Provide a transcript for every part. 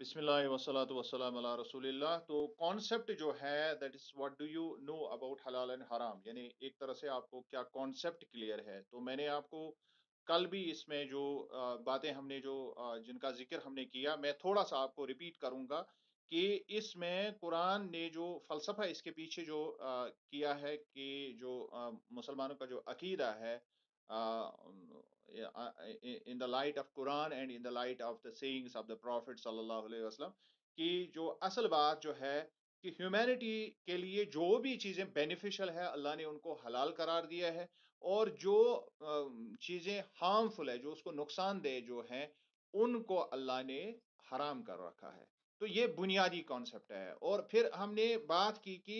बिसमीम रसूलिल्लाह तो कॉन्सेप्ट जो है that is what do you know about हलाल एंड हराम यानी एक तरह से आपको क्या कॉन्सेप्ट क्लियर है तो मैंने आपको कल भी इसमें जो बातें हमने जो जिनका जिक्र हमने किया मैं थोड़ा सा आपको रिपीट करूंगा कि इसमें कुरान ने जो फ़लसफ़ा इसके पीछे जो किया है कि जो मुसलमानों का जो अकीदा है in the light of Quran and in the light of the sayings of the prophet sallallahu alaihi wasallam कि जो असल बात जो है कि ह्यूमैनिटी के लिए जो भी चीज़ें बेनिफिशियल है अल्लाह ने उनको हलाल करार दिया है और जो चीज़ें हार्मफुल है जो उसको नुकसान दे जो हैं उनको अल्लाह ने हराम कर रखा है तो ये बुनियादी कॉन्सेप्ट है और फिर हमने बात की कि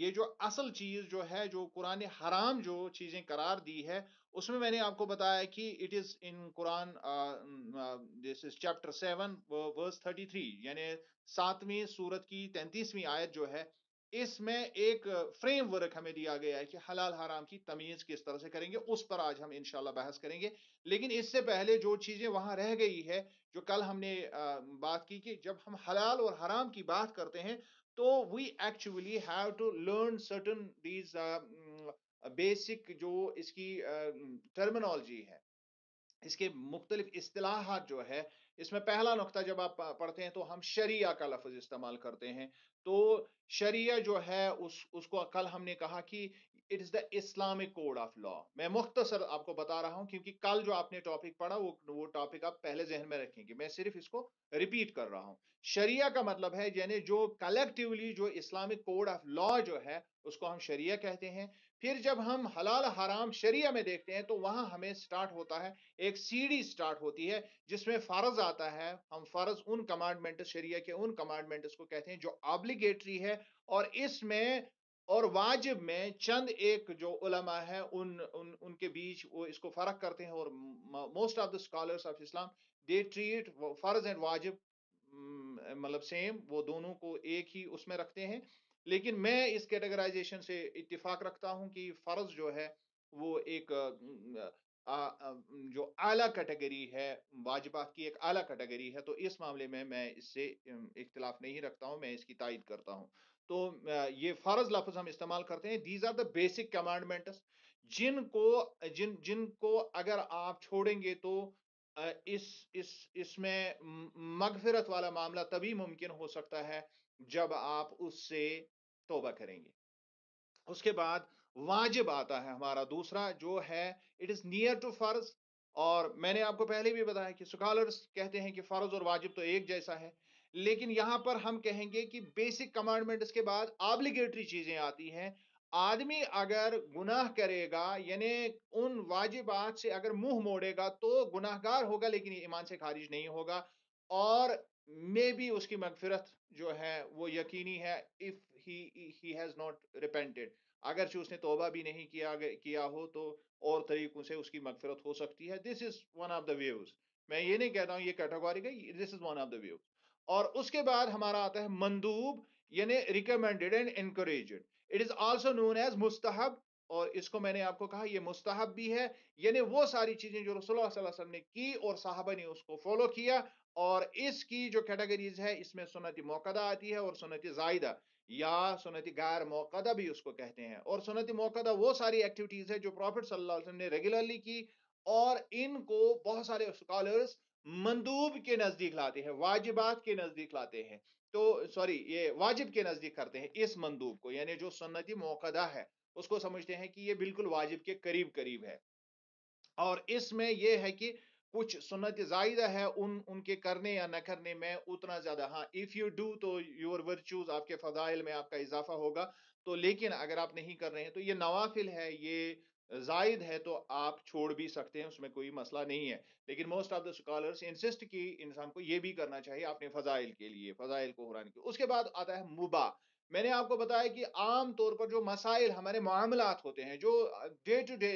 ये जो असल चीज़ जो है जो कुरान हराम जो चीज़ें करार दी है उसमें मैंने आपको बताया कि it is in Quran this is chapter seven verse thirty three यानी सातवीं सूरत की तैंतीसवीं आयत जो है इसमें एक फ्रेमवर्क हमें दिया गया है कि हलाल हराम की तमीज किस तरह से करेंगे उस पर आज हम इंशाल्लाह बहस करेंगे लेकिन इससे पहले जो चीजें वहां रह गई है जो कल हमने uh, बात की कि जब हम हलाल और हराम की बात करते हैं तो we actually have to learn certain these basic जो इसकी टर्मिनोलॉजी है इसके मुख्तलिफ असलाहत जो है इसमें पहला नुकता जब आप पढ़ते हैं तो हम शरिया का लफ्ज़ इस्तेमाल करते हैं तो शरिया जो है उस उसको कल हमने कहा कि it is the Islamic code of law मैं मुख्तसर आपको बता रहा हूँ क्योंकि कल जो आपने टॉपिक पढ़ा वो वो टॉपिक आप पहले जहन में रखेंगे मैं सिर्फ इसको रिपीट कर रहा हूँ शरिया का मतलब है यानी जो कलेक्टिवली जो इस्लामिक कोड ऑफ लॉ जो है उसको हम शरिया कहते हैं फिर जब हम हलाल हराम शरिया में देखते हैं तो वहाँ हमें स्टार्ट होता है एक सीढ़ी स्टार्ट होती है जिसमें फर्ज आता है हम फर्ज उन कमांडमेंट शरिया के उन कमांडमेंट को कहते हैं जो ऑब्लिगेटरी है और इसमें और वाजिब में चंद एक जो उलमा है उन, उन उनके बीच वो इसको फर्क करते हैं और most of the scholars of Islam they treat फर्ज एंड वाजिब मतलब सेम वो दोनों को एक ही उसमें रखते हैं लेकिन मैं इस कैटेगराइजेशन से इतफाक रखता हूं कि फर्ज जो है वो एक आ, आ, जो आला कैटेगरी है वाजबात की एक आला कैटेगरी है तो इस मामले में मैं इससे इख्तलाफ नहीं रखता हूं मैं इसकी तायद करता हूं तो ये फर्ज लफ्ज हम इस्तेमाल करते हैं these are the basic commandments जिनको जिन जिनको अगर आप छोड़ेंगे तो इस इस इसमें मगफिरत वाला मामला तभी मुमकिन हो सकता है जब आप उससे तोबा करेंगे उसके बाद वाजिब आता है हमारा दूसरा जो है इट इज़ नियर टू फ़र्ज़ और मैंने आपको पहले भी बताया कि स्कॉलर्स कहते हैं कि फ़र्ज़ और वाजिब तो एक जैसा है लेकिन यहां पर हम कहेंगे कि बेसिक कमांडमेंट के बाद ऑब्लिगेटरी चीज़ें आती हैं आदमी अगर गुनाह करेगा यानी उन वाजिबात से अगर मुंह मोड़ेगा तो गुनाहगार होगा लेकिन ईमान से खारिज नहीं होगा और मे बी उसकी मगफिरत जो है वो यकीनी है if he has not repented जो उसने तोबा भी नहीं किया किया हो तो और तरीक़ों से उसकी मगफिरत हो सकती है this is one of the views मैं ये नहीं कहता हूँ ये कैटेगोरी का this is one of the views और उसके बाद हमारा आता है मंदूब यानी recommended and encouraged it is also known as मुस्तहब और इसको मैंने आपको कहा ये मुस्तहब भी है यानी वो सारी चीज़ें जो रसोल्ला ने की और साहबा ने उसको फॉलो किया और इसकी जो कैटेगरीज है इसमें सुनती मौकदा आती है और सुनती जायदा या सुनती गैर मौकदा भी उसको कहते हैं और सुनती मौकदा वो सारी एक्टिविटीज़ है जो प्रॉफिट सल्लल्लाहु अलैहि वसल्लम ने रेगुलरली की और इनको बहुत सारे स्कॉलर्स मंदूब के नज़दीक लाते हैं वाजिबात के नज़दीक लाते हैं तो सॉरी ये वाजिब के नज़दीक करते हैं इस मंदूब को यानी जो सुनती मौकदा है उसको समझते हैं कि ये बिल्कुल वाजिब के करीब करीब है और इसमें यह है कि कुछ सुनत जायदा है उन उनके करने या न करने में उतना ज़्यादा हाँ इफ़ यू डू तो योर वर्चूज़ आपके फजाइल में आपका इजाफा होगा तो लेकिन अगर आप नहीं कर रहे हैं तो ये नवाफिल है ये जायद है तो आप छोड़ भी सकते हैं उसमें कोई मसला नहीं है लेकिन most of the scholars insist कि इंसान को ये भी करना चाहिए अपने फ़जाइल के लिए फ़जाइल को हुरान के उसके बाद आता है मुबा मैंने आपको बताया कि आम तौर पर जो मसाइल हमारे मामला होते हैं जो डे टू डे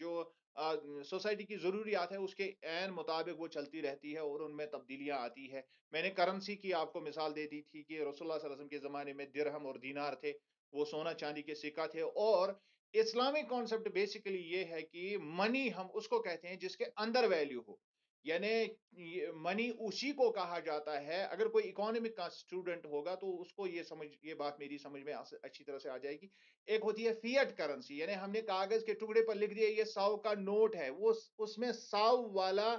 जो सोसाइटी की ज़रूरियात है उसके एन मुताबिक वो चलती रहती है और उनमें तब्दीलियाँ आती है मैंने करंसी की आपको मिसाल दे दी थी कि रसोल्ला वसम के ज़माने में दिरहम और दीनार थे वो सोना चांदी के सिक्का थे और इस्लामिक कॉन्सेप्ट बेसिकली ये है कि मनी हम उसको कहते हैं जिसके अंदर वैल्यू हो यानी मनी उसी को कहा जाता है अगर कोई इकोनॉमिक का स्टूडेंट होगा तो उसको ये समझ ये बात मेरी समझ में अच्छी तरह से आ जाएगी एक होती है फियट करेंसी यानी हमने कागज के टुकड़े पर लिख दिया ये साव का नोट है वो उसमें साव वाला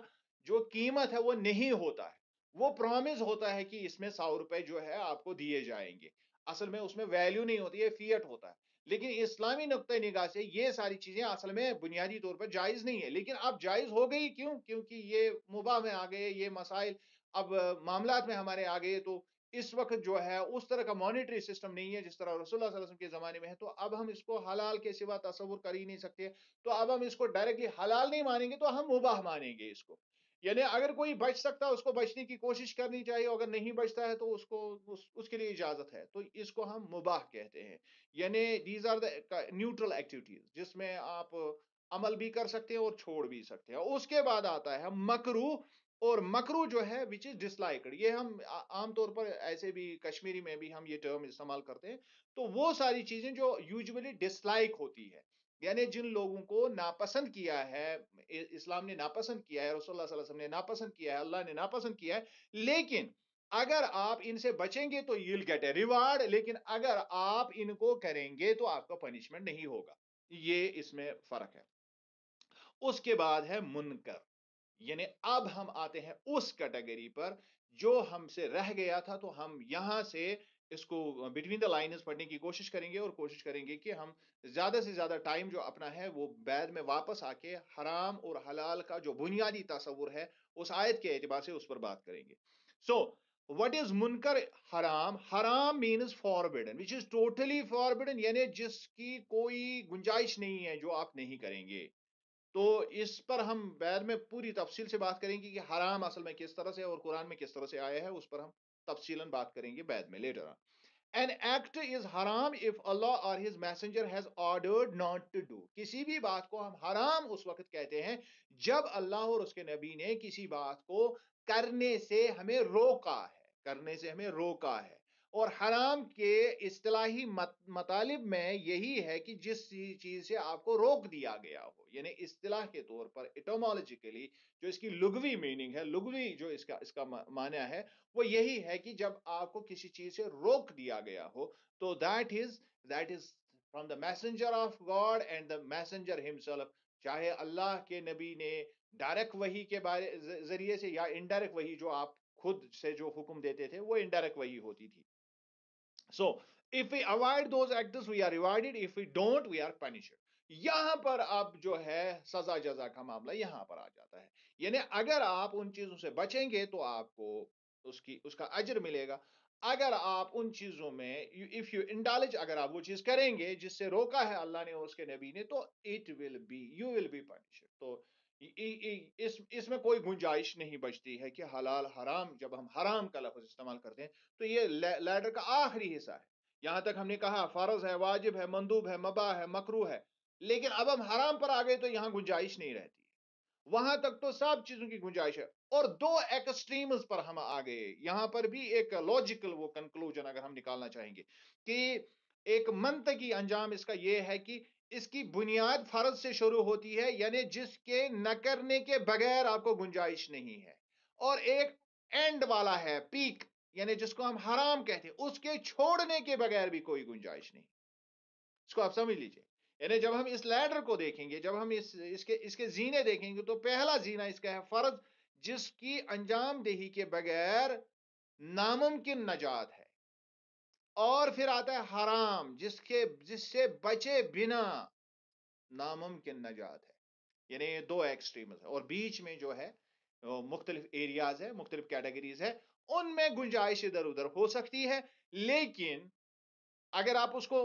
जो कीमत है वो नहीं होता है वो प्रॉमिस होता है कि इसमें सौ रुपए जो है आपको दिए जाएंगे असल में उसमें वैल्यू नहीं होती है फियट होता है लेकिन इस्लामी नुक़ निगाह से ये सारी चीज़ें असल में बुनियादी तौर पर जायज़ नहीं है लेकिन अब जायज़ हो गई क्यों क्योंकि ये मुबा में आ गए ये मसाइल अब मामला में हमारे आ गए तो इस वक्त जो है उस तरह का मॉनिटरी सिस्टम नहीं है जिस तरह रसोल्ला वसल्लम के ज़माने में है तो अब हम इसको हलाल के सिवा तस्वुर कर ही नहीं सकते तो अब हम इसको डायरेक्टली हलाल नहीं मानेंगे तो हम मुबाह मानेंगे इसको यानी अगर कोई बच सकता है उसको बचने की कोशिश करनी चाहिए अगर नहीं बचता है तो उसको उस, उसके लिए इजाजत है तो इसको हम मुबाह कहते हैं यानी these are the neutral activities जिसमें आप अमल भी कर सकते हैं और छोड़ भी सकते हैं उसके बाद आता है मकरू और मकरू जो है विच इज डिसलाइकड ये हम आमतौर पर ऐसे भी कश्मीरी में भी हम ये टर्म इस्तेमाल करते हैं तो वो सारी चीजें जो यूजुअली डिसलाइक होती है यानी जिन लोगों को नापसंद किया है इस्लाम ने नापसंद किया है रसोल्ला वसल्लम ने नापसंद किया है अल्लाह ने नापसंद किया है लेकिन अगर आप इनसे बचेंगे तो यूल गेट ए रिवार्ड लेकिन अगर आप इनको करेंगे तो आपका पनिशमेंट नहीं होगा ये इसमें फर्क है उसके बाद है मुनकर यानी अब हम आते हैं उस कैटेगरी पर जो हमसे रह गया था तो हम यहां से इसको बिटवीन द लाइन पढ़ने की कोशिश करेंगे और कोशिश करेंगे कि हम ज़्यादा से ज़्यादा टाइम जो अपना है वो बैद में वापस आके हराम और हलाल का जो बुनियादी तस्वुर है उस आयत के अतबार से उस पर बात करेंगे सो वट इज़ मुनकर हराम हराम mean forbidden which is totally forbidden यानी जिसकी कोई गुंजाइश नहीं है जो आप नहीं करेंगे तो इस पर हम बैर में पूरी तफसील से बात करेंगे कि हराम असल में किस तरह से और कुरान में किस तरह से आया है उस पर हम तफसीलन बात करेंगे बाद में लेटर एन एक्ट इज हराम इफ अल्लाह और his messenger has ordered not to do किसी भी बात को हम हराम उस वक्त कहते हैं जब अल्लाह और उसके नबी ने किसी बात को करने से हमें रोका है करने से हमें रोका है और हराम के असलाही मत, मतलब में यही है कि जिस चीज से आपको रोक दिया गया हो यानी असलाह के तौर पर इटोमोलॉजिकली जो इसकी लुगवी मीनिंग है लुगवी जो इसका इसका माना है वो यही है कि जब आपको किसी चीज से रोक दिया गया हो तो that is that is from the messenger of God and the messenger himself चाहे अल्लाह के नबी ने डायरेक्ट वही के बारे जरिए से या इनडायरेक्ट वही जो आप खुद से जो हुक्म देते थे वो इनडायरेक्ट वही होती थी so if we avoid those act we are rewarded if we don't we are punished यहां पर अब जो है सजा जजा का मामला यहां पर आ जाता है यानी अगर आप उन चीजों से बचेंगे तो आपको उसकी उसका अजर मिलेगा अगर आप उन चीजों में इफ यू इंडालिज अगर आप वो चीज करेंगे जिससे रोका है अल्लाह ने और उसके नबी ने तो it will be you will be punished तो इस इसमें कोई गुंजाइश नहीं बचती है कि हलाल हराम जब हम हराम का लफ्ज इस्तेमाल करते हैं तो ये लैडर का आखिरी हिस्सा है यहां तक हमने कहा फर्ज है वाजिब है मंदूब है मबा है मकरू है लेकिन अब हम हराम पर आ गए तो यहां गुंजाइश नहीं रहती वहां तक तो सब चीजों की गुंजाइश है और दो एक्सट्रीम्स पर हम आ गए यहां पर भी एक लॉजिकल वो कंक्लूजन अगर हम निकालना चाहेंगे कि एक की अंजाम इसका यह है कि इसकी बुनियाद फर्ज से शुरू होती है यानी जिसके न करने के बगैर आपको गुंजाइश नहीं है और एक एंड वाला है पीक यानी जिसको हम हराम कहते हैं उसके छोड़ने के बगैर भी कोई गुंजाइश नहीं इसको आप समझ लीजिए यानी जब हम इस लैडर को देखेंगे जब हम इस इसके इसके जीने देखेंगे तो पहला जीना इसका है फर्ज जिसकी अंजाम देही के बगैर नामुमकिन नजात है और फिर आता है हराम जिसके जिससे बचे बिना नामुमकिन नजात है यानी ये दो एक्सट्रीम्स है और बीच में जो है मुख्तलिफ एरियाज है मुख्तलिफ कैटेगरीज है उनमें गुंजाइश इधर उधर हो सकती है लेकिन अगर आप उसको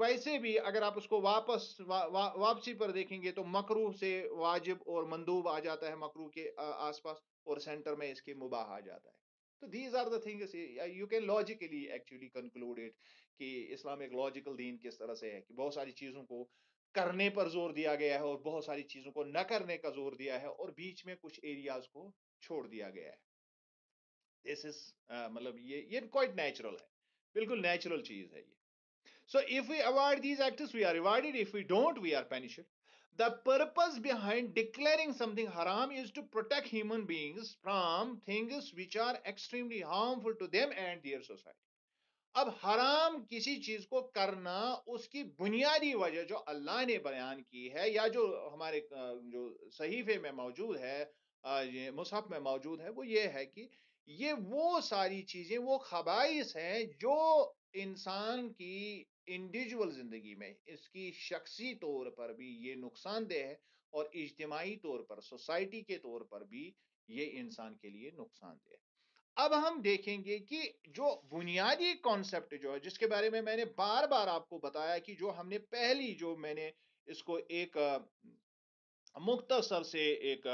वैसे भी अगर आप उसको वापस वा, वा, वापसी पर देखेंगे तो मकरू से वाजिब और मंदूब आ जाता है मकरू के आसपास और सेंटर में इसकी मुबाह आ जाता है तो these are the you can logically actually conclude it कि इस्लाम एक लॉजिकल दीन किस तरह से है कि बहुत सारी चीज़ों को करने पर जोर दिया गया है और बहुत सारी चीज़ों को न करने का जोर दिया है और बीच में कुछ एरियाज को छोड़ दिया गया है दिस इज uh, मतलब ये ये क्वाइट नेचुरल है बिल्कुल नेचुरल चीज़ है ये so if we avoid these actors we are rewarded if we don't we are punished The purpose behind declaring something haram is to protect human beings from things which are extremely harmful to them and their society. अब हराम किसी चीज को करना उसकी बुनियादी वजह जो अल्लाह ने बयान की है या जो हमारे जो सहीफे में मौजूद है मुसहफ में मौजूद है वो ये है कि ये वो सारी चीजें वो खबाइश हैं जो इंसान की इंडिविजुअल ज़िंदगी में इसकी शख्सी तौर पर भी ये नुकसानदेह है और इज्तमाही तौर पर सोसाइटी के तौर पर भी ये इंसान के लिए नुकसानदेह है अब हम देखेंगे कि जो बुनियादी कॉन्सेप्ट जो है जिसके बारे में मैंने बार बार आपको बताया कि जो हमने पहली जो मैंने इसको एक मुख्तसर से एक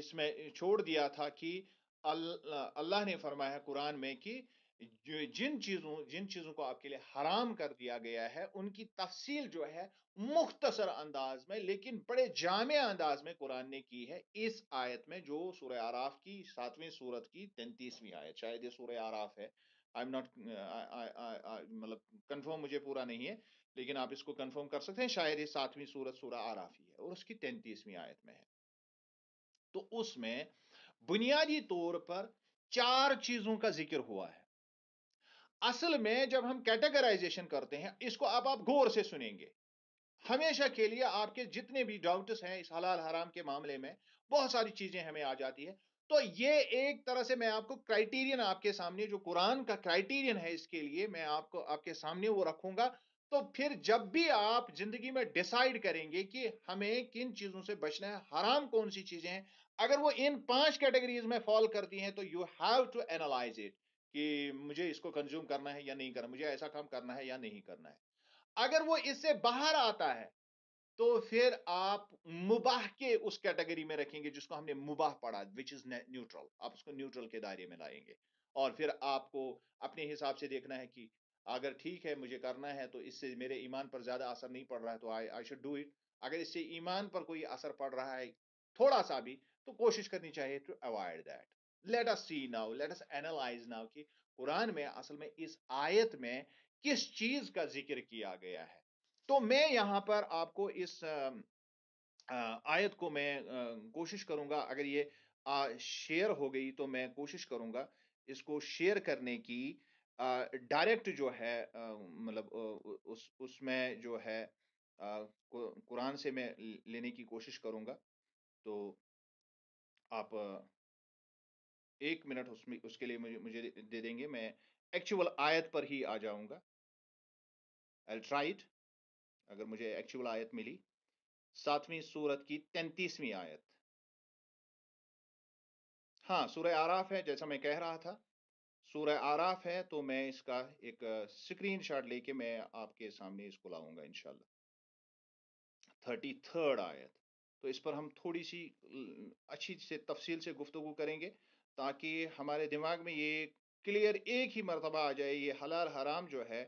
इसमें छोड़ दिया था कि अल्लाह ने फरमाया कुरान में कि जिन चीज़ों जिन चीज़ों को आपके लिए हराम कर दिया गया है उनकी तफसील जो है मुख्तसर अंदाज में लेकिन बड़े जाम अंदाज में कुरान ने की है इस आयत में जो सूर्य आराफ की सातवीं सूरत की तैंतीसवीं आयत शायद ये सूर्य आराफ है आई एम नॉट मतलब कंफर्म मुझे पूरा नहीं है लेकिन आप इसको कंफर्म कर सकते हैं शायद ये सातवीं सूरत सूर्य आराफ ही है और उसकी तैंतीसवीं आयत में है तो उसमें बुनियादी तौर पर चार चीज़ों का जिक्र हुआ है असल में जब हम कैटेगराइजेशन करते हैं इसको आप आप गौर से सुनेंगे हमेशा के लिए आपके जितने भी डाउट्स हैं इस हलाल हराम के मामले में बहुत सारी चीजें हमें आ जाती है तो ये एक तरह से मैं आपको क्राइटेरियन आपके सामने जो कुरान का क्राइटेरियन है इसके लिए मैं आपको आपके सामने वो रखूंगा तो फिर जब भी आप जिंदगी में डिसाइड करेंगे कि हमें किन चीजों से बचना है हराम कौन सी चीजें हैं अगर वो इन पांच कैटेगरीज में फॉल करती हैं तो you have to analyse it कि मुझे इसको कंज्यूम करना है या नहीं करना मुझे ऐसा काम करना है या नहीं करना है अगर वो इससे बाहर आता है तो फिर आप मुबाह के उस कैटेगरी में रखेंगे जिसको हमने मुबाह पढ़ा विच इज न्यूट्रल आप उसको न्यूट्रल के दायरे में लाएंगे और फिर आपको अपने हिसाब से देखना है कि अगर ठीक है मुझे करना है तो इससे मेरे ईमान पर ज्यादा असर नहीं पड़ रहा है तो I I should do it अगर इससे ईमान पर कोई असर पड़ रहा है थोड़ा सा भी तो कोशिश करनी चाहिए to avoid that let us see now let us analyse now कि कुरान में असल में इस आयत में किस चीज का जिक्र किया गया है तो मैं यहाँ पर आपको इस आयत को मैं कोशिश करूंगा अगर ये शेयर हो गई तो मैं कोशिश करूंगा इसको शेयर करने की डायरेक्ट जो है मतलब उस उसमें जो है कुरान से मैं लेने की कोशिश करूंगा तो आप एक मिनट उसमें उसके लिए मुझे मुझे दे देंगे मैं एक्चुअल आयत पर ही आ जाऊंगा आई अगर मुझे एक्चुअल आयत मिली सातवीं सूरत की तैंतीसवीं आयत हाँ सूर्य आराफ है जैसा मैं कह रहा था सूर्य आराफ है तो मैं इसका एक स्क्रीन शॉट लेके मैं आपके सामने इसको लाऊंगा इनशाला थर्टी थर्ड आयत तो इस पर हम थोड़ी सी अच्छी से तफसील से गुफ्तु करेंगे ताकि हमारे दिमाग में ये क्लियर एक ही मरतबा आ जाए ये हलाल हराम जो है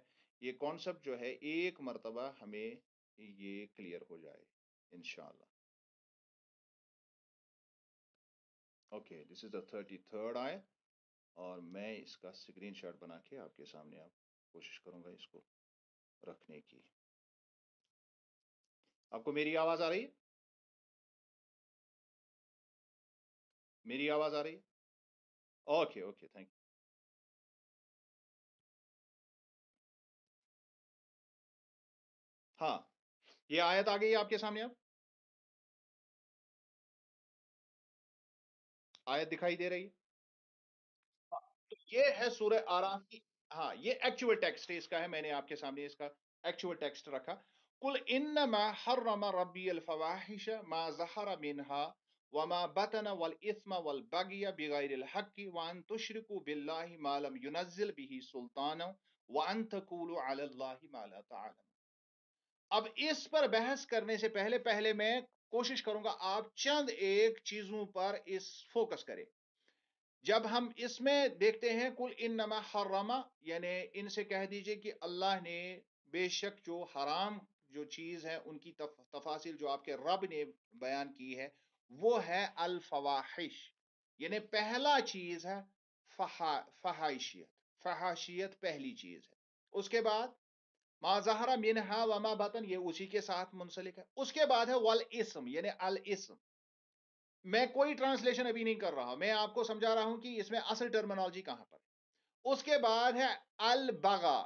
ये कॉन्सेप्ट जो है एक मरतबा हमें ये क्लियर हो जाए in okay this is the thirty third आय और मैं इसका स्क्रीनशॉट बना के आपके सामने आप कोशिश करूंगा इसको रखने की आपको मेरी आवाज आ रही है मेरी आवाज आ रही है Okay, okay, thank you. हाँ, ये आयत आ गई आपके सामने अब? आयत दिखाई दे रही है? हाँ, तो ये है सूर्य आराम की हाँ ये एक्चुअल टेक्स्ट इसका है मैंने आपके सामने इसका एक्चुअल टेक्स्ट रखा कुल हर रमा रबी अल फवाहिश मा जहरा मिनहा अब इस पर बहस करने से पहले पहले मैं कोशिश करूंगा आप चंद एक चीजों पर इस फोकस करें जब हम इसमें देखते हैं कुल इन नमा हर्रमा यानी इनसे कह दीजिए कि अल्लाह ने बेशक जो हराम जो चीज़ है उनकी तफ, तफासिल जो आपके रब ने बयान की है वो है अल्फवाहिश यानी पहला चीज है फहा फहाइशियत फहाशियत पहली चीज है उसके बाद माजहरा हा वमा बतन ये उसी के साथ मुंसलिक है उसके बाद है वल इसम यानी अल इसम मैं कोई ट्रांसलेशन अभी नहीं कर रहा मैं आपको समझा रहा हूं कि इसमें असल टर्मिनोलॉजी कहां पर उसके बाद है अल बगा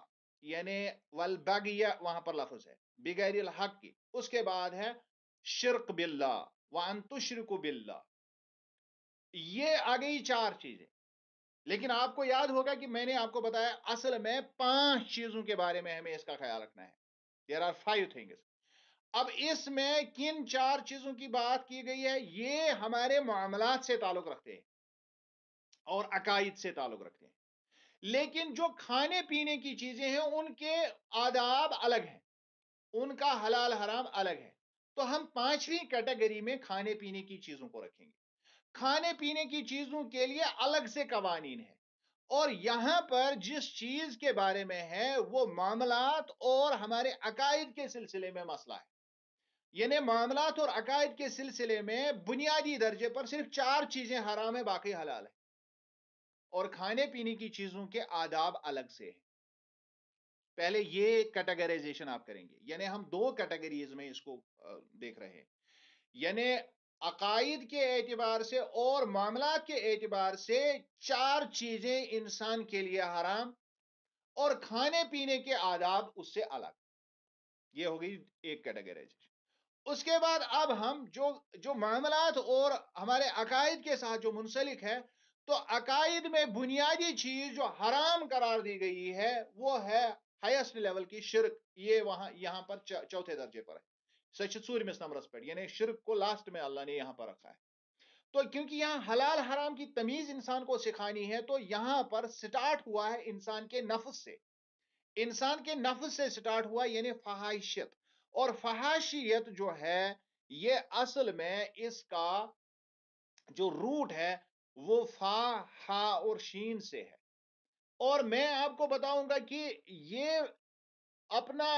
यानी वल बगिया वहां पर लफज है बिगैर हक की उसके बाद है शिरक बिल्ला वानतुश्र बिल्ला ये आ गई चार चीजें लेकिन आपको याद होगा कि मैंने आपको बताया असल में पांच चीजों के बारे में हमें इसका ख्याल रखना है देर आर फाइव थिंग्स अब इसमें किन चार चीजों की बात की गई है ये हमारे मामला से ताल्लुक रखते हैं और अकाइद से ताल्लुक रखते हैं लेकिन जो खाने पीने की चीजें हैं उनके आदाब अलग हैं उनका हलाल हराम अलग है तो हम पांचवी कैटेगरी में खाने पीने की चीजों को रखेंगे खाने पीने की चीजों के लिए अलग से कवानीन है और यहां पर जिस चीज के बारे में है वो मामलात और हमारे अकायद के सिलसिले में मसला है यानी मामलात और अकायद के सिलसिले में बुनियादी दर्जे पर सिर्फ चार चीजें हराम है बाकी हलाल है और खाने पीने की चीजों के आदाब अलग से हैं पहले ये कैटेगराइजेशन आप करेंगे यानी हम दो कैटेगरीज में इसको देख रहे हैं यानी अकायद के एतबार से और मामला के एतबार से चार चीजें इंसान के लिए हराम और खाने पीने के आदाब उससे अलग ये हो गई एक कैटेगराइजेशन उसके बाद अब हम जो जो मामला और हमारे अकायद के साथ जो मुंसलिक है तो अकायद में बुनियादी चीज जो हराम करार दी गई है वो है हाईएस्ट लेवल की शिरक ये वहां यहां पर चौथे दर्जे पर है सचसूरमिस नंबरस पर यानी शिरक को लास्ट में अल्लाह ने यहां पर रखा है तो क्योंकि यहां हलाल हराम की तमीज इंसान को सिखानी है तो यहां पर स्टार्ट हुआ है इंसान के नफ्स से इंसान के नफ्स से स्टार्ट हुआ यानी फहाशियत और फहाशियत जो है ये असल में इसका जो रूट है वो फा हा और शीन से है और मैं आपको बताऊंगा कि ये अपना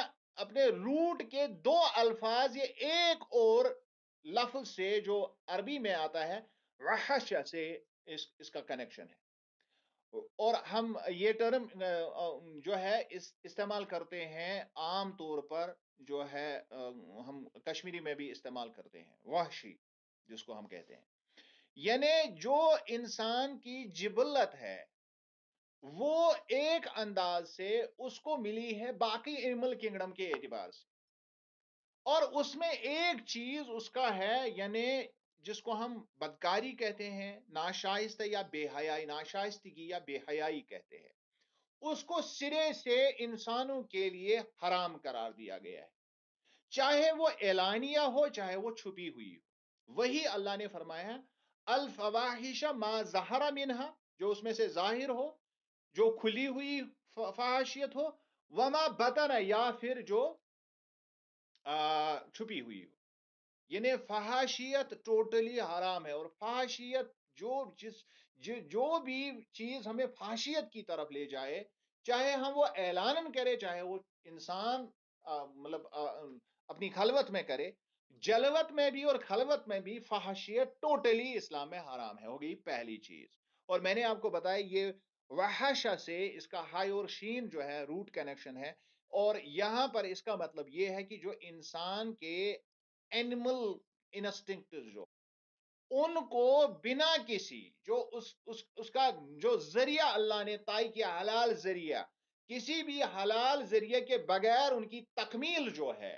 अपने रूट के दो अल्फाज ये एक और लफ्ज से जो अरबी में आता है रहस्य से इस, इसका कनेक्शन है और हम ये टर्म जो है इस इस्तेमाल करते हैं आम तौर पर जो है हम कश्मीरी में भी इस्तेमाल करते हैं वहशी जिसको हम कहते हैं यानी जो इंसान की जिबलत है वो एक अंदाज से उसको मिली है बाकी एनिमल किंगडम के एतबार से और उसमें एक चीज उसका है यानी जिसको हम बदकारी कहते हैं नाशाइस्ता या बेहयाई नाशाइस्तगी या बेहयाई कहते हैं उसको सिरे से इंसानों के लिए हराम करार दिया गया है चाहे वो एलानिया हो चाहे वो छुपी हुई हो वही अल्लाह ने फरमाया अल फवाहिशा मा जहरा मिनहा जो उसमें से जाहिर हो जो खुली हुई फहाशियत हो वमा बतन या फिर जो छुपी हुई हो यानी फहाशियत टोटली हराम है और फाशियत जो जिस ज, जो भी चीज हमें फहाशियत की तरफ ले जाए चाहे हम वो ऐलानन करे चाहे वो इंसान मतलब अपनी खलवत में करे जलवत में भी और खलवत में भी फहाशियत टोटली इस्लाम में हराम है होगी पहली चीज और मैंने आपको बताया ये वहशा से इसका हाई और शीन जो है रूट कनेक्शन है और यहां पर इसका मतलब यह है कि जो इंसान के एनिमल इंस्टिंक्ट जो उनको बिना किसी जो उस, उस उसका जो जरिया अल्लाह ने तय किया हलाल जरिया किसी भी हलाल जरिए के बगैर उनकी तकमील जो है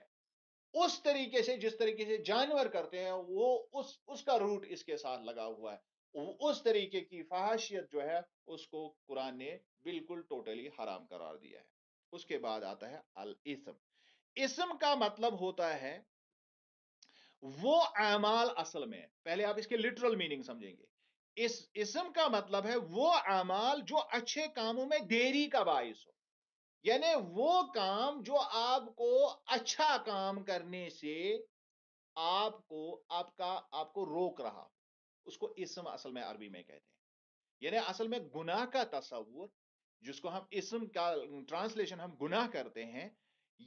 उस तरीके से जिस तरीके से जानवर करते हैं वो उस उसका रूट इसके साथ लगा हुआ है उस तरीके की फहाशियत जो है उसको कुरान ने बिल्कुल टोटली हराम करार दिया है उसके बाद आता है अल इसम इसम का मतलब होता है वो अमाल असल में पहले आप इसके लिटरल मीनिंग समझेंगे इस इसम का मतलब है वो अमाल जो अच्छे कामों में देरी का बायस हो यानी वो काम जो आपको अच्छा काम करने से आपको आपका आपको रोक रहा हो उसको इसम असल में अरबी में कहते हैं यानी असल में गुनाह का तस्वुर जिसको हम इसम का ट्रांसलेशन हम गुनाह करते हैं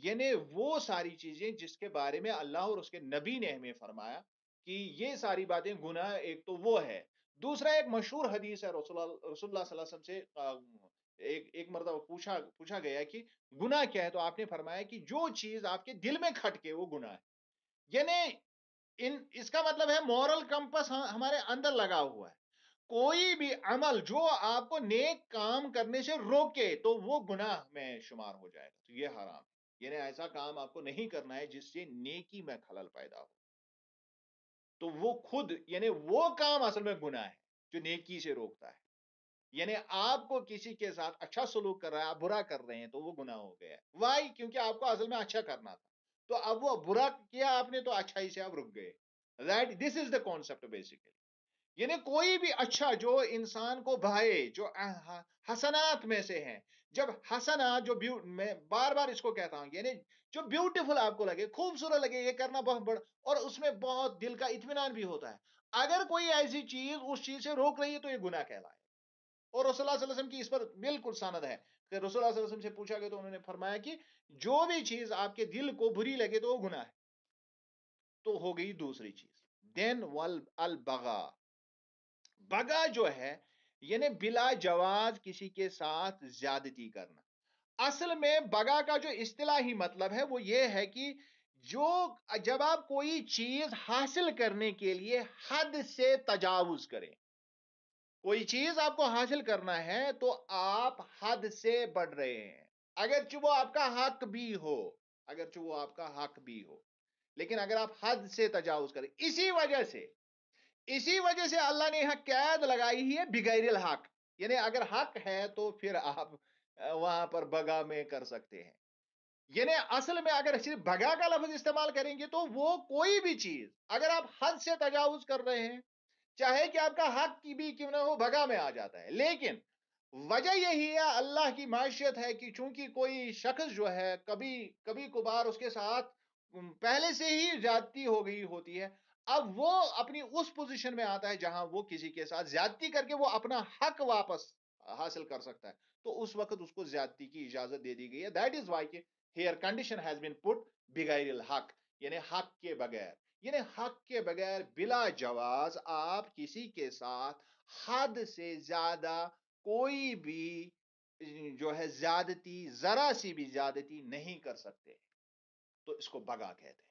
यानी वो सारी चीजें जिसके बारे में अल्लाह और उसके नबी ने हमें फरमाया कि ये सारी बातें गुनाह एक तो वो है दूसरा एक मशहूर हदीस है रसुल्ला वसल्लम से एक एक मरतबा पूछा पूछा गया कि गुनाह क्या है तो आपने फरमाया कि जो चीज आपके दिल में खटके वो गुनाह है यानी इन इसका मतलब है मॉरल कंपस हमारे अंदर लगा हुआ है कोई भी अमल जो आपको नेक काम करने से रोके तो वो गुनाह में शुमार हो जाएगा तो ये हराम यानी ऐसा काम आपको नहीं करना है जिससे नेकी में खलल पैदा हो तो वो खुद यानी वो काम असल में गुनाह है जो नेकी से रोकता है यानी आपको किसी के साथ अच्छा सलूक कर रहा है आप बुरा कर रहे हैं तो वो गुनाह हो गया है वाई क्योंकि आपको असल में अच्छा करना था तो अब वो बुरा किया आपने तो अच्छाई से आप रुक गए right this is the concept basically यानी कोई भी अच्छा जो इंसान को भाए जो हसनात में से है जब हसना जो ब्यू मैं बार बार इसको कहता हूं यानी जो ब्यूटीफुल आपको लगे खूबसूरत लगे ये करना बहुत बड़ा और उसमें बहुत दिल का इतमान भी होता है अगर कोई ऐसी चीज उस चीज से रोक रही है तो ये गुना कहलाए और रसोल्ला की इस पर बिल्कुल सनद है कि रसोल्ला वसल्लम से पूछा गया तो उन्होंने फरमाया कि जो भी चीज आपके दिल को बुरी लगे तो वो गुना है तो हो गई दूसरी चीज देन वल अल बगा बगा जो है यानी बिला जवाब किसी के साथ ज्यादती करना असल में बगा का जो ही मतलब है वो ये है कि जो जब आप कोई चीज हासिल करने के लिए हद से तजावुज करें कोई चीज आपको हासिल करना है तो आप हद से बढ़ रहे हैं अगर चुबो आपका हक भी हो अगर चुबो आपका हक भी हो लेकिन अगर आप हद से तजावज करें इसी वजह से इसी वजह से अल्लाह ने यहां कैद लगाई है बिगैर हक यानी अगर हक है तो फिर आप वहां पर बगा में कर सकते हैं यानी असल में अगर सिर्फ भगा का लफ्ज इस्तेमाल करेंगे तो वो कोई भी चीज अगर आप हद से तजावज कर रहे हैं चाहे कि आपका हक की भी क्यों ना हो भगा में आ जाता है लेकिन वजह यही है अल्लाह की माशियत है कि चूंकि कोई शख्स जो है कभी कभी कुबार उसके साथ पहले से ही ज्यादती हो गई होती है अब वो अपनी उस पोजीशन में आता है जहां वो किसी के साथ ज्यादती करके वो अपना हक वापस हासिल कर सकता है तो उस वक्त उसको ज्यादती की इजाजत दे दी गई है दैट इज वाई के here condition has been put बिगैर हक यानी हक के बगैर यानी हक के बगैर बिला जवाज आप किसी के साथ हद से ज़्यादा कोई भी जो है ज्यादती ज़रा सी भी ज्यादती नहीं कर सकते तो इसको बगा कहते हैं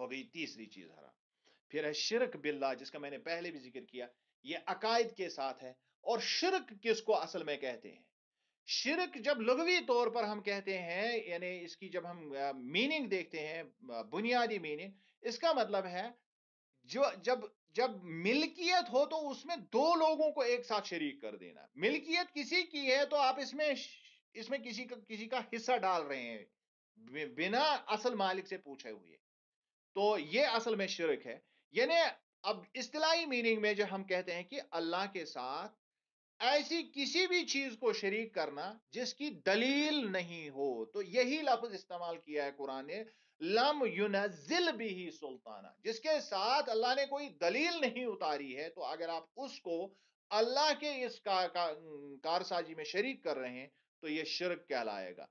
हो गई तीसरी चीज़ हरा फिर है शिरक बिल्ला जिसका मैंने पहले भी जिक्र किया ये अकायद के साथ है और शिरक किसको असल में कहते हैं शिरक जब लघवी तौर पर हम कहते हैं यानी इसकी जब हम मीनिंग देखते हैं बुनियादी मीनिंग इसका मतलब है जो जब जब मिल्कियत हो तो उसमें दो लोगों को एक साथ शरीक कर देना मिल्कियत किसी की है तो आप इसमें इसमें किसी का किसी का हिस्सा डाल रहे हैं बिना असल मालिक से पूछे हुए तो ये असल में शिरक है यानी अब इस्तलाई मीनिंग में जो हम कहते हैं कि अल्लाह के साथ ऐसी किसी भी चीज को शरीक करना जिसकी दलील नहीं हो तो यही लफ्ज इस्तेमाल किया है कुरान ने लम युनजिल भी ही सुल्ताना जिसके साथ अल्लाह ने कोई दलील नहीं उतारी है तो अगर आप उसको अल्लाह के इस का, का, कारसाजी में शरीक कर रहे हैं तो यह शिरक कहलाएगा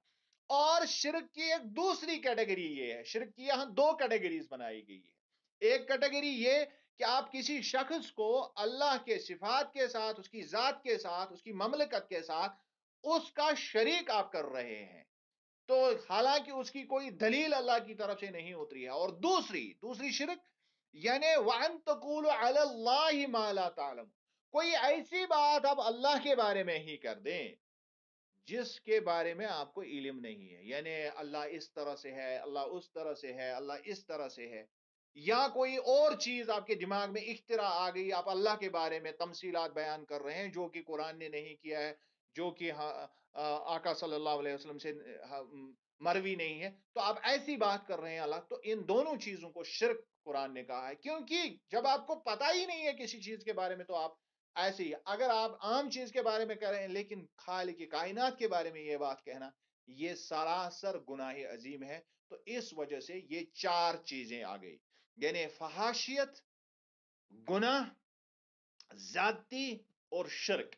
और शिरक की एक दूसरी कैटेगरी ये है शिरक की यहां दो कैटेगरीज बनाई गई है एक कैटेगरी ये कि आप किसी शख्स को अल्लाह के सिफात के साथ उसकी ज़ात के साथ उसकी ममलकत के साथ उसका शरीक आप कर रहे हैं तो हालांकि उसकी कोई दलील अल्लाह की तरफ से नहीं उतरी है और दूसरी दूसरी शिरक यानी माला तालम कोई ऐसी बात आप अल्लाह के बारे में ही कर दें जिसके बारे में आपको इलम नहीं है यानी अल्लाह इस तरह से है अल्लाह उस तरह से है अल्लाह इस तरह से है या कोई और चीज आपके दिमाग में इख्तरा आ गई आप अल्लाह के बारे में तमसीलात बयान कर रहे हैं जो कि कुरान ने नहीं किया है जो कि आका सल्लल्लाहु अलैहि वसल्लम से मरवी नहीं है तो आप ऐसी बात कर रहे हैं अल्लाह तो इन दोनों चीजों को शिरक कुरान ने कहा है क्योंकि जब आपको पता ही नहीं है किसी चीज के बारे में तो आप ऐसे ही अगर आप आम चीज के बारे में कह रहे हैं लेकिन खाली की कायनात के बारे में ये बात कहना ये सरासर गुनाह अजीम है तो इस वजह से ये चार चीजें आ गई यानी फहाशियत गुनाह जाति और शर्क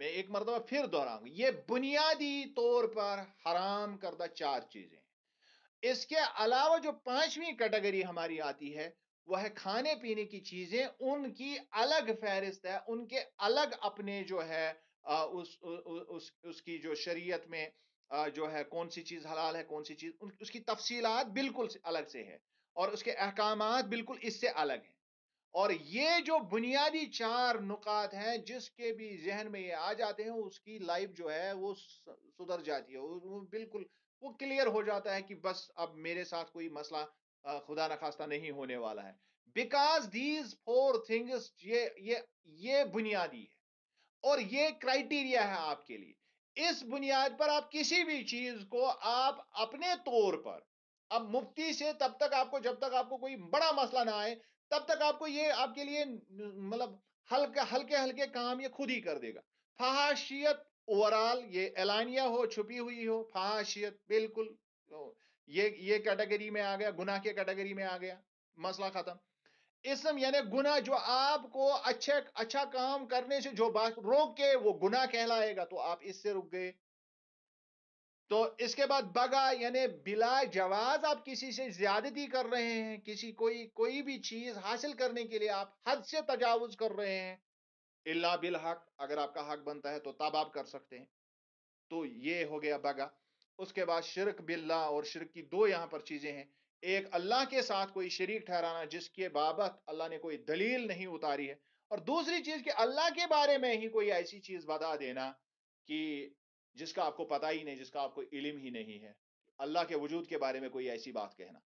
मैं एक मरतबा फिर दोहराऊंगा ये बुनियादी तौर पर हराम करदा चार चीजें हैं इसके अलावा जो पांचवी कैटेगरी हमारी आती है वह है खाने पीने की चीजें उनकी अलग फहरिस्त है उनके अलग अपने जो है आ, उस, उ, उस उसकी जो शरीयत में आ, जो है कौन सी चीज हलाल है कौन सी चीज उन, उसकी तफसीलात बिल्कुल अलग से है और उसके अहकाम बिल्कुल इससे अलग हैं और ये जो बुनियादी चार नुकात हैं जिसके भी जहन में ये आ जाते हैं उसकी लाइफ जो है वो सुधर जाती है वो बिल्कुल वो क्लियर हो जाता है कि बस अब मेरे साथ कोई मसला खुदा नखास्ता नहीं होने वाला है बिकॉज दीज फोर थिंग्स ये ये ये बुनियादी है और ये क्राइटेरिया है आपके लिए इस बुनियाद पर आप किसी भी चीज को आप अपने तौर पर अब मुफ्ती से तब तक आपको जब तक आपको कोई बड़ा मसला ना आए तब तक आपको ये आपके लिए मतलब हल्के हल्के हल्के काम ये खुद ही कर देगा फहाशियत ओवरऑल ये एलानिया हो छुपी हुई हो फहाशियत बिल्कुल ये ये कैटेगरी में आ गया गुनाह के कैटेगरी में आ गया मसला खत्म इसम यानी गुना जो आपको अच्छे अच्छा काम करने से जो बात रोक के वो गुना कहलाएगा तो आप इससे रुक गए तो इसके बाद बगा यानी बिला जवाज आप किसी से ज्यादती कर रहे हैं किसी कोई कोई भी चीज हासिल करने के लिए आप हद से तजावुज कर रहे हैं इल्ला बिल हक अगर आपका हक बनता है तो तब आप कर सकते हैं तो ये हो गया बगा उसके बाद शिरक बिल्ला और शिरक की दो यहां पर चीजें हैं एक अल्लाह के साथ कोई शरीक ठहराना जिसके बाबत अल्लाह ने कोई दलील नहीं उतारी है और दूसरी चीज कि अल्लाह के बारे में ही कोई ऐसी चीज बता देना कि जिसका आपको पता ही नहीं जिसका आपको इलम ही नहीं है अल्लाह के वजूद के बारे में कोई ऐसी बात कहना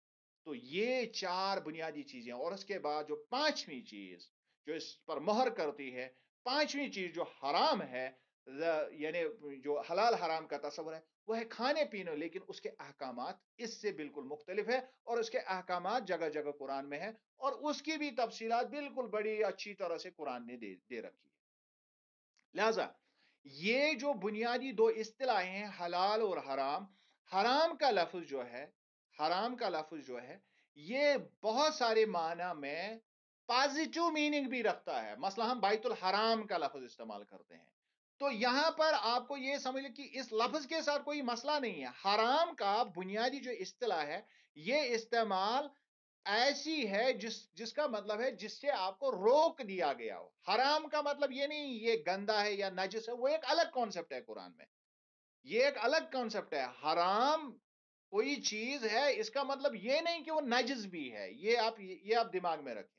तो ये चार बुनियादी चीजें और उसके बाद जो पांचवी चीज जो इस पर मोहर करती है पांचवी चीज जो हराम है यानी जो हलाल हराम का तस्वर है वह है खाने पीने लेकिन उसके अहकाम इससे बिल्कुल मुख्तलिफ है और उसके अहकाम जगह जगह कुरान में है और उसकी भी तफसीत बिल्कुल बड़ी अच्छी तरह से कुरान ने दे, दे रखी है लिहाजा ये जो बुनियादी दो अतलाहें हैं हलाल और हराम हराम का लफ्ज जो है हराम का लफ्ज जो है ये बहुत सारे माना में पॉजिटिव मीनिंग भी रखता है मसला हम बाइतुल हराम का लफ्ज इस्तेमाल करते हैं तो यहां पर आपको यह समझ लें कि इस लफ्ज के साथ कोई मसला नहीं है हराम का बुनियादी जो अतला है ये इस्तेमाल ऐसी है जिस जिसका मतलब है जिससे आपको रोक दिया गया हो हराम का मतलब ये नहीं ये गंदा है या नजस है वो एक अलग कॉन्सेप्ट है कुरान में ये एक अलग कॉन्सेप्ट है हराम कोई चीज है इसका मतलब ये नहीं कि वो नजस भी है ये आप ये आप दिमाग में रखें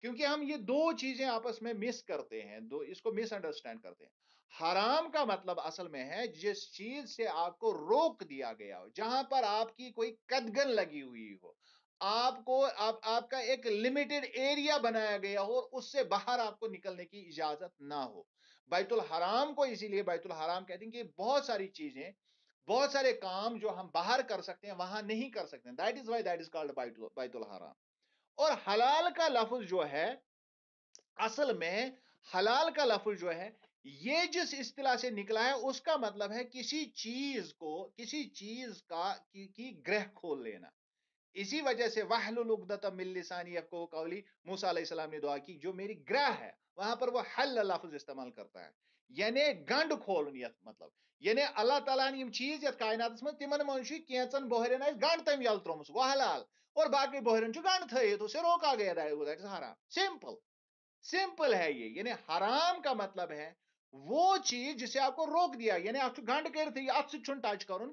क्योंकि हम ये दो चीजें आपस में मिस करते हैं दो इसको मिसअंडरस्टैंड करते हैं हराम का मतलब असल में है जिस चीज से आपको रोक दिया गया हो जहां पर आपकी कोई कदगन लगी हुई हो आपको आप आपका एक लिमिटेड एरिया बनाया गया हो और उससे बाहर आपको निकलने की इजाजत ना हो बैतुल हराम को इसीलिए बैतुल हराम कहते हैं कि बहुत सारी चीजें बहुत सारे काम जो हम बाहर कर सकते हैं वहां नहीं कर सकते that is why that is called बैतुल हराम और हलाल का लफ्ज जो है असल में हलाल का लफ्ज जो है ये जिस इतला से निकला है उसका मतलब है किसी चीज को किसी चीज का की, की ग्रह खोल लेना इसी वजह से वाहलुलगदता कौली मूसा ने दुआ की जो मेरी ग्रह है वहां पर वह हल लफ्ज इस्तेमाल करता है यानी गंड खोल मतलब यानी अल्लाह तला ने चीज ये कायनात मे तिमन मज कैचन बोहर आज गंड तम यल त्रोमस वहलाल और बाकी बोहरन गंड थे तो रोका गया हराम सिंपल सिंपल है ये यानी हराम का मतलब है वो चीज जिसे आपको रोक दिया यानी आप गंड कर अत टच कर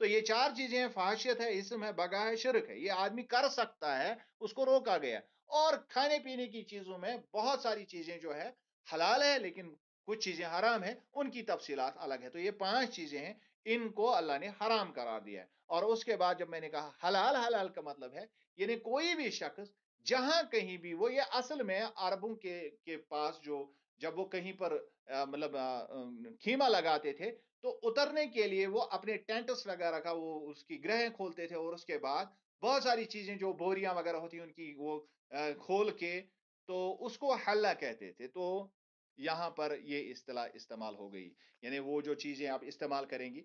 तो ये चार चीजें हैं फाशियत है इसम है बगा है शिरक है ये आदमी कर सकता है उसको रोका गया और खाने पीने की चीजों में बहुत सारी चीजें जो है हलाल है लेकिन कुछ चीजें हराम है उनकी तफसीलात अलग है तो ये पांच चीजें हैं इनको अल्लाह ने हराम करार दिया है और उसके बाद जब मैंने कहा हलाल हलाल का मतलब है यानी कोई भी शख्स जहां कहीं भी वो ये असल में अरबों के के पास जो जब वो कहीं पर मतलब खीमा लगाते थे तो उतरने के लिए वो अपने टेंटस वगैरह का वो उसकी ग्रह खोलते थे और उसके बाद बहुत सारी चीजें जो बोरियां वगैरह होती उनकी वो खोल के तो उसको हल्ला कहते थे तो यहाँ पर ये इस्तला इस्तेमाल हो गई यानी वो जो चीजें आप इस्तेमाल करेंगी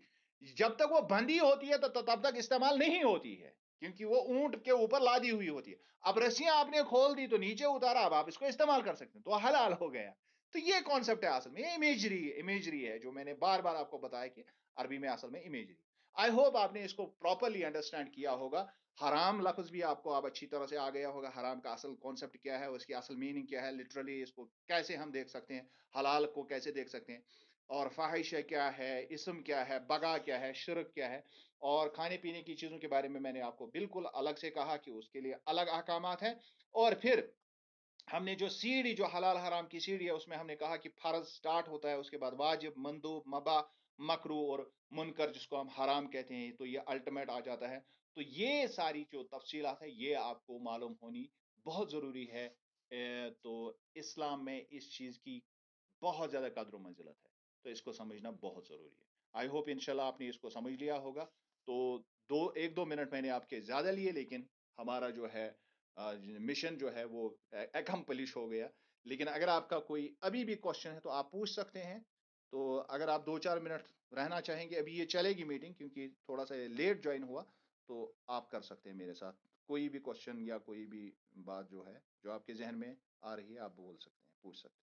जब तक वो बंदी होती है तो, तो तब तक इस्तेमाल नहीं होती है क्योंकि वो ऊंट के ऊपर लादी हुई होती है अब रस्सियां आपने खोल दी तो नीचे उतारा अब आप इसको इस्तेमाल कर सकते हैं तो हलाल हो गया तो ये कॉन्सेप्ट है असल में ये इमेजरी इमेजरी है जो मैंने बार बार आपको बताया कि अरबी में असल में इमेजरी आई होप आपने इसको प्रॉपरली अंडरस्टैंड किया होगा हराम लफ्ज भी आपको आप अच्छी तरह से आ गया होगा हराम का असल कॉन्सेप्ट क्या है उसकी असल मीनिंग क्या है लिटरली इसको कैसे हम देख सकते हैं हलाल को कैसे देख सकते हैं और फाहिश क्या है इसम क्या है बगा क्या है शरक क्या है और खाने पीने की चीज़ों के बारे में मैंने आपको बिल्कुल अलग से कहा कि उसके लिए अलग अहकाम हैं और फिर हमने जो सीढ़ी जो हलाल हराम की सीढ़ी है उसमें हमने कहा कि फर्ज स्टार्ट होता है उसके बाद वाजिब मंदूब मबा मकरू और मुनकर जिसको हम हराम कहते हैं तो ये अल्टीमेट आ जाता है तो ये सारी जो तफसीलात है ये आपको मालूम होनी बहुत ज़रूरी है तो इस्लाम में इस चीज़ की बहुत ज़्यादा कदर मंजिलत है तो इसको समझना बहुत ज़रूरी है आई होप इनशाला आपने इसको समझ लिया होगा तो दो एक दो मिनट मैंने आपके ज़्यादा लिए लेकिन हमारा जो है मिशन जो है वो एकम्पलिश हो गया लेकिन अगर आपका कोई अभी भी क्वेश्चन है तो आप पूछ सकते हैं तो अगर आप दो चार मिनट रहना चाहेंगे अभी ये चलेगी मीटिंग क्योंकि थोड़ा सा लेट ज्वाइन हुआ तो आप कर सकते हैं मेरे साथ कोई भी क्वेश्चन या कोई भी बात जो है जो आपके जहन में आ रही है आप बोल सकते हैं पूछ सकते हैं